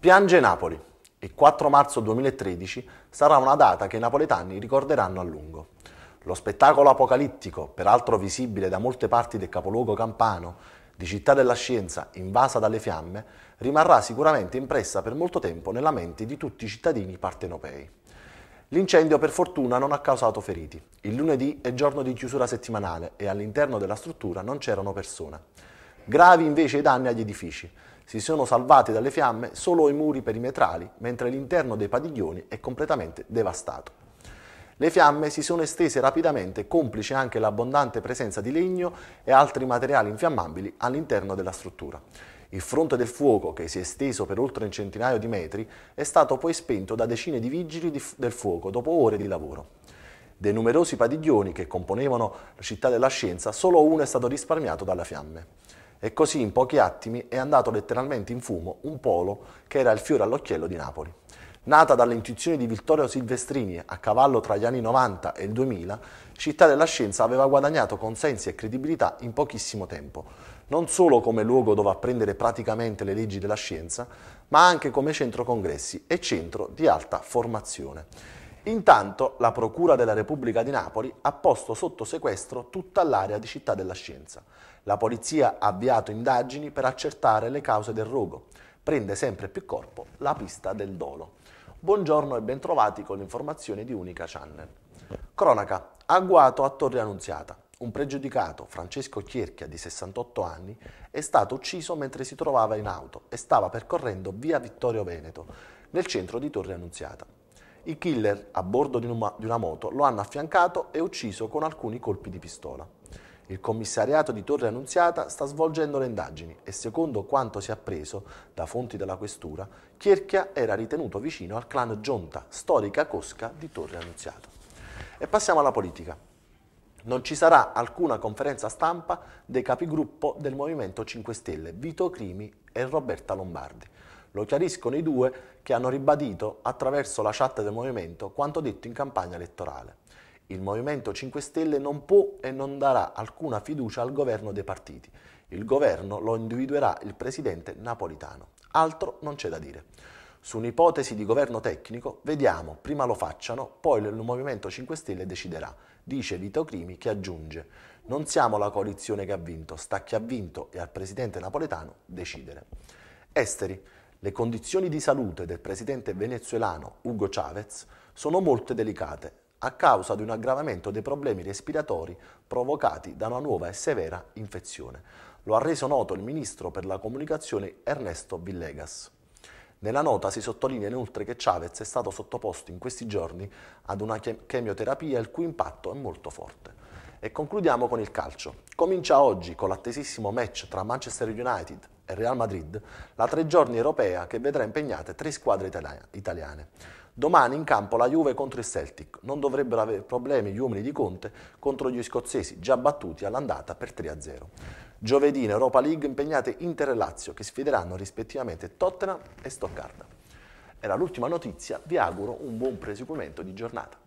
Piange Napoli. Il 4 marzo 2013 sarà una data che i napoletani ricorderanno a lungo. Lo spettacolo apocalittico, peraltro visibile da molte parti del capoluogo campano, di città della scienza invasa dalle fiamme, rimarrà sicuramente impressa per molto tempo nella mente di tutti i cittadini partenopei. L'incendio per fortuna non ha causato feriti. Il lunedì è giorno di chiusura settimanale e all'interno della struttura non c'erano persone. Gravi invece i danni agli edifici. Si sono salvati dalle fiamme solo i muri perimetrali, mentre l'interno dei padiglioni è completamente devastato. Le fiamme si sono estese rapidamente, complice anche l'abbondante presenza di legno e altri materiali infiammabili all'interno della struttura. Il fronte del fuoco, che si è esteso per oltre un centinaio di metri, è stato poi spento da decine di vigili del fuoco dopo ore di lavoro. Dei numerosi padiglioni che componevano la città della scienza, solo uno è stato risparmiato dalle fiamme. E così in pochi attimi è andato letteralmente in fumo un polo che era il fiore all'occhiello di Napoli. Nata dalle intuizioni di Vittorio Silvestrini a cavallo tra gli anni 90 e il 2000, Città della Scienza aveva guadagnato consensi e credibilità in pochissimo tempo, non solo come luogo dove apprendere praticamente le leggi della scienza, ma anche come centro congressi e centro di alta formazione. Intanto la Procura della Repubblica di Napoli ha posto sotto sequestro tutta l'area di Città della Scienza. La polizia ha avviato indagini per accertare le cause del rogo. Prende sempre più corpo la pista del dolo. Buongiorno e bentrovati con l'informazione di Unica Channel. Cronaca. Agguato a Torre Annunziata. Un pregiudicato, Francesco Chierchia, di 68 anni, è stato ucciso mentre si trovava in auto e stava percorrendo via Vittorio Veneto, nel centro di Torre Annunziata. I killer, a bordo di una, moto, lo hanno affiancato e ucciso con alcuni colpi di pistola. Il commissariato di Torre Annunziata sta svolgendo le indagini e secondo quanto si è appreso da fonti della questura, Chierchia era ritenuto vicino al clan Gionta, storica cosca di Torre Annunziata. E passiamo alla politica. Non ci sarà alcuna conferenza stampa dei capigruppo del Movimento 5 Stelle, Vito Crimi e Roberta Lombardi. Lo chiariscono i due che hanno ribadito attraverso la chat del Movimento quanto detto in campagna elettorale. Il Movimento 5 Stelle non può e non darà alcuna fiducia al governo dei partiti. Il governo lo individuerà il presidente napolitano. Altro non c'è da dire. Su un'ipotesi di governo tecnico, vediamo, prima lo facciano, poi il Movimento 5 Stelle deciderà, dice Vito Crimi che aggiunge, non siamo la coalizione che ha vinto, sta chi ha vinto e al presidente napoletano decidere. Esteri. Le condizioni di salute del presidente venezuelano Hugo Chavez sono molto delicate a causa di un aggravamento dei problemi respiratori provocati da una nuova e severa infezione. Lo ha reso noto il ministro per la comunicazione Ernesto Villegas. Nella nota si sottolinea inoltre che Chavez è stato sottoposto in questi giorni ad una chemioterapia il cui impatto è molto forte. E concludiamo con il calcio. Comincia oggi con l'attesissimo match tra Manchester United Real Madrid, la tre giorni europea che vedrà impegnate tre squadre italiane. Domani in campo la Juve contro il Celtic. Non dovrebbero avere problemi gli uomini di Conte contro gli scozzesi già battuti all'andata per 3-0. Giovedì in Europa League impegnate Inter e Lazio che sfideranno rispettivamente Tottenham e Stoccarda. Era l'ultima notizia, vi auguro un buon proseguimento di giornata.